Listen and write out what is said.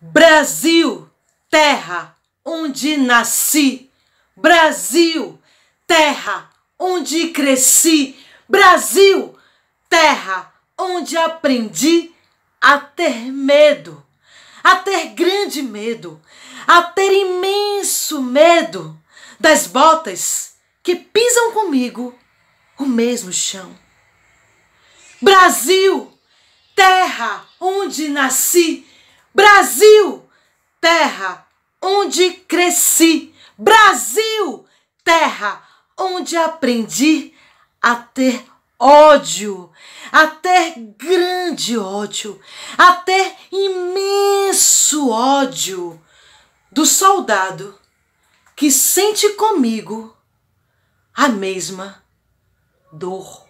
Brasil, terra onde nasci. Brasil, terra onde cresci. Brasil, terra onde aprendi a ter medo, a ter grande medo, a ter imenso medo das botas que pisam comigo o mesmo chão. Brasil, terra onde nasci. Brasil, terra onde cresci. Brasil, terra onde aprendi a ter ódio, a ter grande ódio, a ter imenso ódio do soldado que sente comigo a mesma dor.